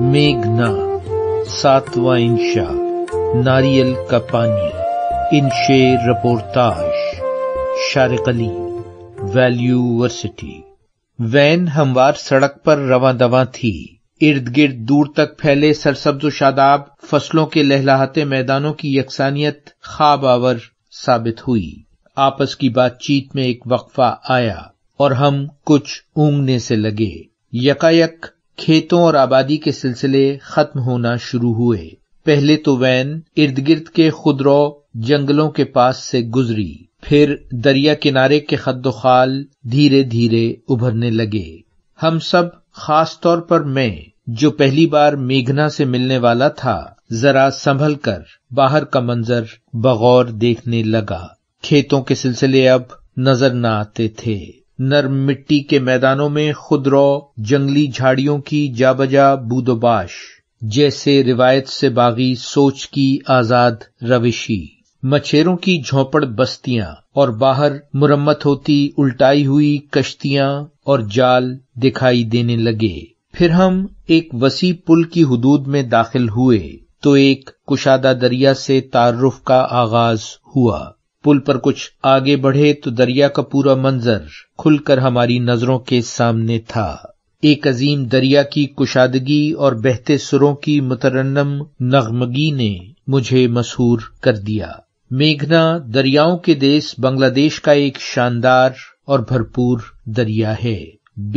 मेघना सातवा इंशा नारियल का पानी इनशे रपोर्ताज शारकली वैल्यू वर्सिटी वैन हमवार सड़क पर रवा दवा थी इर्द गिर्द दूर तक फैले सरसब्ज शादाब फसलों के लहलाहाते मैदानों की यकसानियत खाब आवर साबित हुई आपस की बातचीत में एक वक्फा आया और हम कुछ ऊंगने से लगे यकायक खेतों और आबादी के सिलसिले खत्म होना शुरू हुए पहले तो वैन इर्द गिर्द के खुदरो जंगलों के पास से गुजरी फिर दरिया किनारे के खद्दोखाल धीरे धीरे उभरने लगे हम सब खास तौर पर मैं जो पहली बार मेघना से मिलने वाला था जरा संभल कर बाहर का मंजर बगौर देखने लगा खेतों के सिलसिले अब नजर न आते थे नर्म मिट्टी के मैदानों में खुदरो जंगली झाड़ियों की जाबजा बूदोबाश जैसे रिवायत से बागी सोच की आजाद रविशी मछेरों की झोंपड़ बस्तियां और बाहर मुरम्मत होती उल्टाई हुई कश्तियां और जाल दिखाई देने लगे फिर हम एक वसी पुल की हदूद में दाखिल हुए तो एक कुशादा दरिया से तारुफ का आगाज हुआ पुल पर कुछ आगे बढ़े तो दरिया का पूरा मंजर खुलकर हमारी नजरों के सामने था एक अजीम दरिया की कुशादगी और बहते सुरों की मुतरन्नम नगमगी ने मुझे मशहूर कर दिया मेघना दरियाओं के देश बांग्लादेश का एक शानदार और भरपूर दरिया है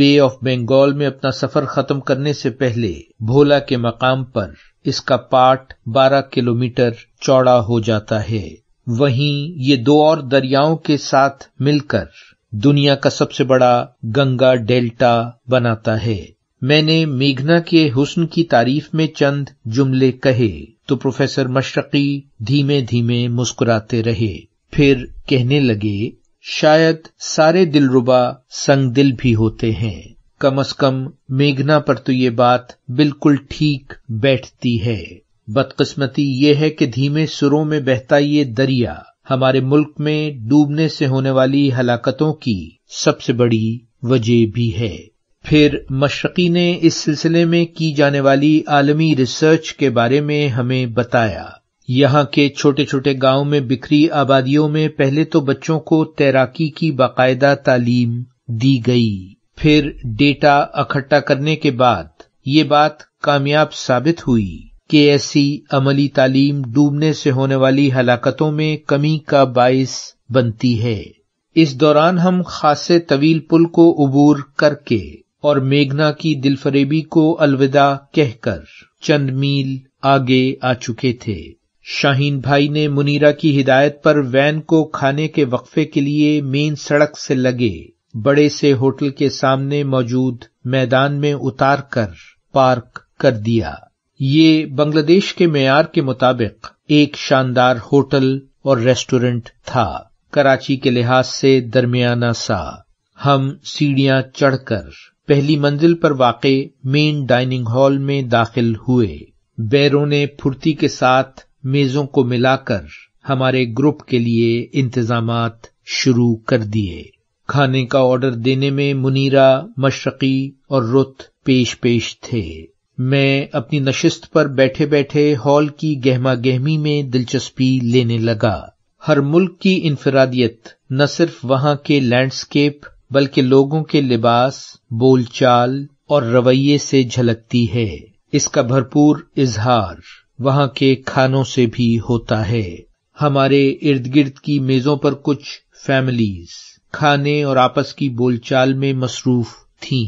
बे ऑफ बंगाल में अपना सफर खत्म करने से पहले भोला के मकाम पर इसका पाट 12 किलोमीटर चौड़ा हो जाता है वहीं ये दो और दरियाओं के साथ मिलकर दुनिया का सबसे बड़ा गंगा डेल्टा बनाता है मैंने मेघना के हुस्न की तारीफ में चंद जुमले कहे तो प्रोफेसर मशरकी धीमे धीमे मुस्कुराते रहे फिर कहने लगे शायद सारे दिलरुबा संग दिल भी होते हैं कम अज कम मेघना पर तो ये बात बिल्कुल ठीक बैठती है बदकिस्मती ये है कि धीमे सुरों में बहता ये दरिया हमारे मुल्क में डूबने से होने वाली हलाकतों की सबसे बड़ी वजह भी है फिर मशरकी ने इस सिलसिले में की जाने वाली आलमी रिसर्च के बारे में हमें बताया यहाँ के छोटे छोटे गांव में बिखरी आबादियों में पहले तो बच्चों को तैराकी की बाकायदा तालीम दी गई फिर डेटा इकट्ठा करने के बाद ये बात कामयाब साबित हुई के ऐसी अमली तालीम डूबने से होने वाली हलाकतों में कमी का बायस बनती है इस दौरान हम खासे तवील पुल को अबूर करके और मेघना की दिलफरेबी को अलविदा कहकर चंद मील आगे आ चुके थे शाहीन भाई ने मुनीरा की हिदायत पर वैन को खाने के वक्फे के लिए मेन सड़क से लगे बड़े से होटल के सामने मौजूद मैदान में उतार कर पार्क कर दिया ये बांग्लादेश के मैार के मुताबिक एक शानदार होटल और रेस्टोरेंट था कराची के लिहाज से दरमियाना सा हम सीढ़ियां चढ़कर पहली मंजिल पर वाक़ मेन डाइनिंग हॉल में दाखिल हुए बैरों ने फुर्ती के साथ मेजों को मिलाकर हमारे ग्रुप के लिए इंतजाम शुरू कर दिए खाने का ऑर्डर देने में मुनीरा मशरकी और रुत पेश पेश थे मैं अपनी नशिस्त पर बैठे बैठे हॉल की गहमा गहमी में दिलचस्पी लेने लगा हर मुल्क की इनफरादियत न सिर्फ वहां के लैंडस्केप बल्कि लोगों के लिबास बोलचाल और रवैये से झलकती है इसका भरपूर इजहार वहां के खानों से भी होता है हमारे इर्द गिर्द की मेजों पर कुछ फैमिलीज खाने और आपस की बोलचाल में मसरूफ थीं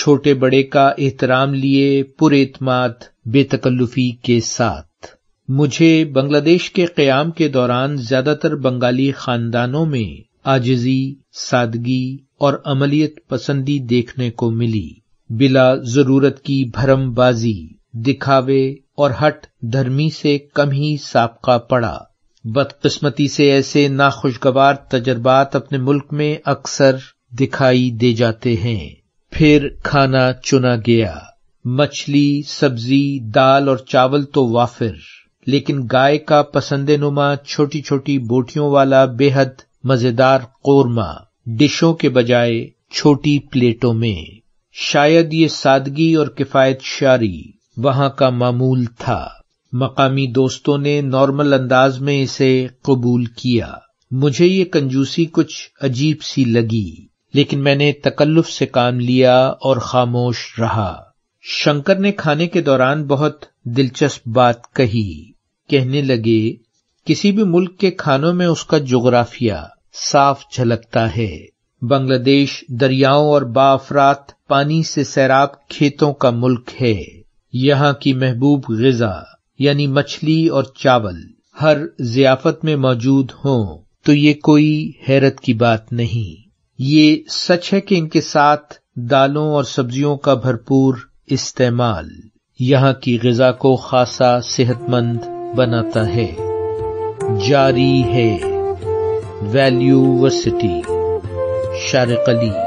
छोटे बड़े का एहतराम लिए पुरेतमाद बेतकल्लुफी के साथ मुझे बांग्लादेश के क्याम के दौरान ज्यादातर बंगाली खानदानों में आजिजी सादगी और अमलियत पसंदी देखने को मिली बिला जरूरत की भरमबाजी दिखावे और हट धर्मी से कम ही सबका पड़ा बदकिस्मती से ऐसे नाखुशगवार तजर्बात अपने मुल्क में अक्सर दिखाई दे जाते हैं फिर खाना चुना गया मछली सब्जी दाल और चावल तो वाफिर लेकिन गाय का पसंदेनुमा छोटी छोटी बोटियों वाला बेहद मजेदार कोरमा डिशों के बजाय छोटी प्लेटों में शायद ये सादगी और किफायत शारी वहां का मामूल था मकामी दोस्तों ने नॉर्मल अंदाज में इसे कबूल किया मुझे ये कंजूसी कुछ अजीब सी लगी लेकिन मैंने तकल्लुफ से काम लिया और खामोश रहा शंकर ने खाने के दौरान बहुत दिलचस्प बात कही कहने लगे किसी भी मुल्क के खानों में उसका जोग्राफिया साफ झलकता है बांग्लादेश दरियाओं और बाफरात पानी से सैराब खेतों का मुल्क है यहाँ की महबूब गजा यानी मछली और चावल हर जियाफत में मौजूद हों तो ये कोई हैरत की बात नहीं ये सच है कि इनके साथ दालों और सब्जियों का भरपूर इस्तेमाल यहाँ की गजा को खासा सेहतमंद बनाता है जारी है वैल्यूवर्सिटी शारकली